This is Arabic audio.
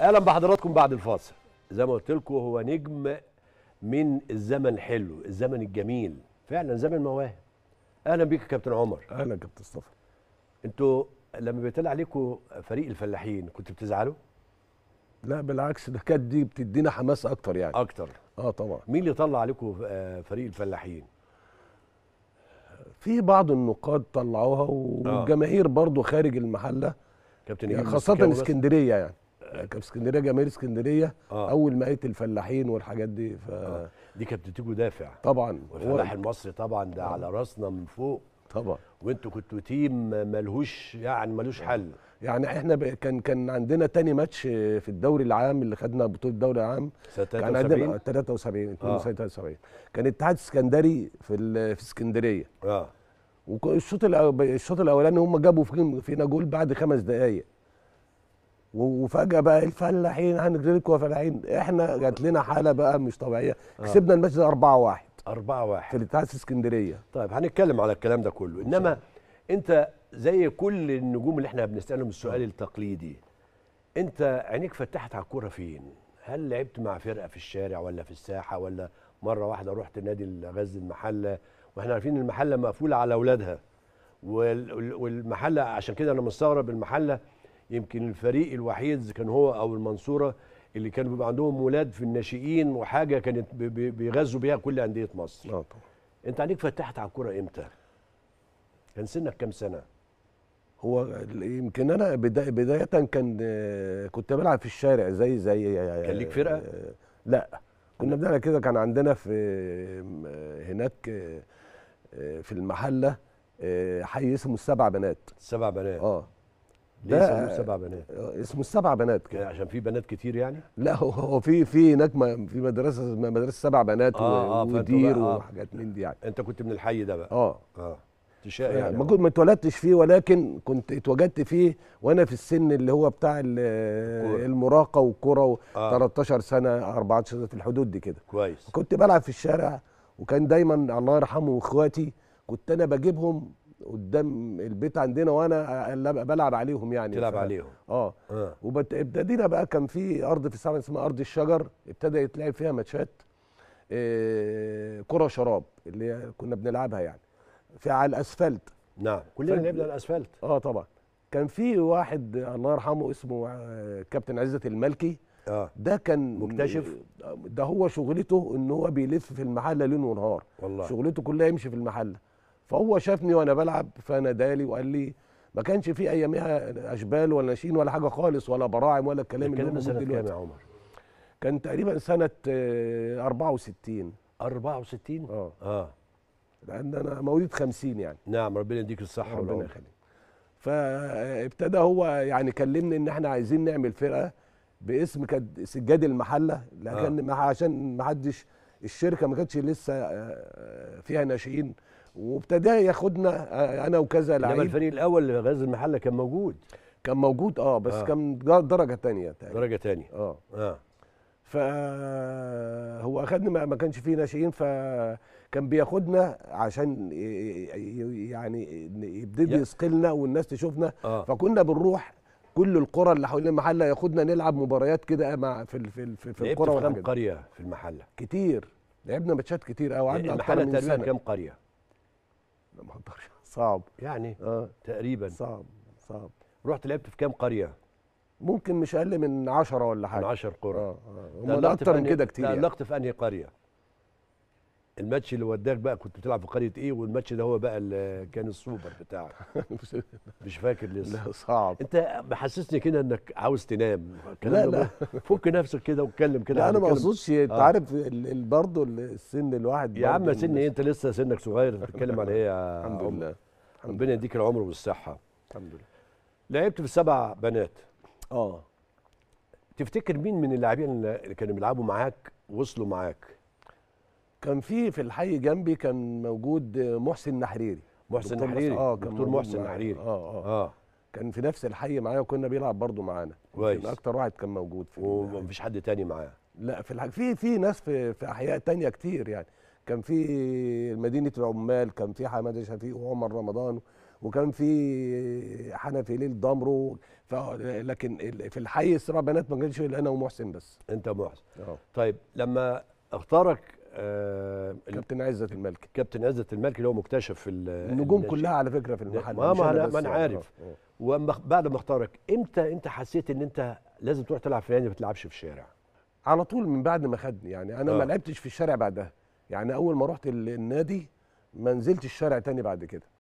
اهلا بحضراتكم بعد الفاصل زي ما قلت لكم هو نجم من الزمن حلو الزمن الجميل فعلا زمن مواهب اهلا بيك يا كابتن عمر اهلا كابتن مصطفى انتوا لما بيطلع عليكم فريق الفلاحين كنت بتزعلوا لا بالعكس ده كانت دي بتدينا حماس اكتر يعني اكتر اه طبعا مين اللي طلع عليكم آه، فريق الفلاحين في بعض النقاد طلعوها آه. والجماهير برضو خارج المحله كابتن يعني خاصه اسكندريه يعني آه، كانت اسكندريه جماهير اسكندريه آه. اول ما قيت الفلاحين والحاجات دي ف آه. دي كانت بتيجوا دافع طبعا والفلاح المصري طبعا ده آه. على راسنا من فوق طبعا وانتوا كنتوا تيم ملهوش يعني ملوش آه. حل يعني احنا ب... كان كان عندنا تاني ماتش في الدوري العام اللي خدنا بطوله الدوري العام كان عندنا 73 72 آه، كان اتحاد اسكندري في ال... في اسكندريه اه والشوط الشوط الاولاني هم جابوا فينا جول بعد خمس دقائق وفجاه بقى الفلاحين هنغلبكم يا فلاحين احنا جات لنا حاله بقى مش طبيعيه آه. كسبنا الماتش ده 4 1 4 1 في الاتحاد اسكندريه طيب هنتكلم على الكلام ده كله انما انت زي كل النجوم اللي احنا بنسالهم السؤال آه. التقليدي انت عينيك فتحت على الكوره فين هل لعبت مع فرقه في الشارع ولا في الساحه ولا مره واحده رحت نادي غزل المحله واحنا عارفين المحله مقفوله على اولادها والمحله عشان كده انا مستغرب المحله يمكن الفريق الوحيد كان هو او المنصوره اللي كانوا بيبقى عندهم ولاد في الناشئين وحاجه كانت بيغذوا بيها كل انديه مصر. اه طبعا. انت عليك فتحت على الكوره امتى؟ كان سنك كام سنه؟ هو يمكن انا بدايه كان آه، كنت بلعب في الشارع زي زي آه، كان ليك فرقه؟ آه، لا كنا بنعمل كده كان عندنا في هناك في المحله حي اسمه السبع بنات السبع بنات اه ده اسمه السبع بنات اسمه السبع بنات كده يعني عشان في بنات كتير يعني لا هو في في هناك في مدرسه مدرسه سبع بنات آه آه ومدير آه وحاجات من دي يعني انت كنت من الحي ده بقى اه اه يعني, يعني ما كنت ما اتولدتش فيه ولكن كنت اتوجدت فيه وانا في السن اللي هو بتاع المراهقه والكوره آه. 13 سنه 14 سنه في الحدود دي كده كويس كنت بلعب في الشارع وكان دايما الله يرحمه اخواتي كنت انا بجيبهم قدام البيت عندنا وانا بلعب عليهم يعني تلعب ف... عليهم اه, آه. وابتدينا بقى كان في ارض في الساعه اسمها ارض الشجر ابتدى يتلعب فيها ماتشات آه كره شراب اللي كنا بنلعبها يعني في على الاسفلت نعم كلنا لعبنا على الاسفلت اه طبعا كان في واحد الله يرحمه اسمه آه، كابتن عزت الملكي آه. ده كان مكتشف آه، ده هو شغلته ان هو بيلف في المحله ليل ونهار والله شغلته كلها يمشي في المحله فهو شافني وانا بلعب فنادالي وقال لي ما كانش في ايامها اشبال ولا ناشئين ولا حاجه خالص ولا براعم ولا الكلام اللي سنه كام يا عمر كان تقريبا سنه 64 آه، 64 اه اه لان انا مواليد 50 يعني نعم ربنا يديك الصحه ربنا يخليك فابتدى هو يعني كلمني ان احنا عايزين نعمل فرقه باسم كانت سجاد المحله آه. لكن آه. عشان ما حدش الشركه ما كانتش لسه آه، آه، فيها ناشئين وابتدى ياخدنا آه، انا وكذا لعيب لما الفريق الاول اللي غاز المحله كان موجود كان موجود اه بس آه. كان درجه ثانيه درجه ثانيه اه اه فهو اخدنا ما كانش فيه ناشئين فكان بياخدنا عشان يعني يبتدي يسقلنا والناس تشوفنا آه. فكنا بنروح كل القرى اللي حوالين المحله ياخدنا نلعب مباريات كده مع في ال في ال في, في القرى في كام قريه في المحله كتير لعبنا ماتشات كتير قوي عندنا المحله تقريبا كام قريه لا ما اقدرش صعب يعني آه. تقريبا صعب صعب رحت لعبت في كام قريه ممكن مش اقل من 10 ولا حاجه من 10 قرى آه. آه. هم اكتر من كده كتير لا يعني. في انهي قريه الماتش اللي وداك بقى كنت بتلعب في قريه ايه والماتش ده هو بقى اللي كان السوبر بتاعك مش فاكر لسه لا صعب انت محسسني كده انك عاوز تنام لا لا فك نفسك كده واتكلم كده لا انا ما اقصدش انت آه. عارف برضه السن الواحد يا عم سن ايه انت لسه سنك صغير بتتكلم على ايه يا الحمد لله ربنا يديك العمر والصحه الحمد لله لعبت في سبع بنات اه تفتكر مين من اللاعبين اللي كانوا بيلعبوا معاك وصلوا معاك كان في في الحي جنبي كان موجود محسن نحريري محسن نحريري اه كان دكتور محسن نحريري اه اه, آه. كان في نفس الحي معايا وكنا بيلعب برضه معانا كويس اكتر واحد كان موجود في ومفيش حد تاني معاه لا في الحاج في في ناس في في احياء تانية كتير يعني كان في مدينه العمال كان في حماده شفيق وعمر رمضان وكان في حنفي ليل ف... لكن في الحي السبع بنات ما كانش الا انا ومحسن بس انت محسن آه. طيب لما اختارك آه كابتن عزت الملك كابتن عزت الملك اللي هو مكتشف النجوم كلها على فكره في المحل ما ما, ما انا يعني. عارف آه. وبعد ما اختارك امتى انت حسيت ان انت لازم تروح تلعب في نادي ما بتلعبش في الشارع على طول من بعد ما خدني يعني انا آه. ما لعبتش في الشارع بعدها يعني اول ما رحت النادي ما نزلتش الشارع تاني بعد كده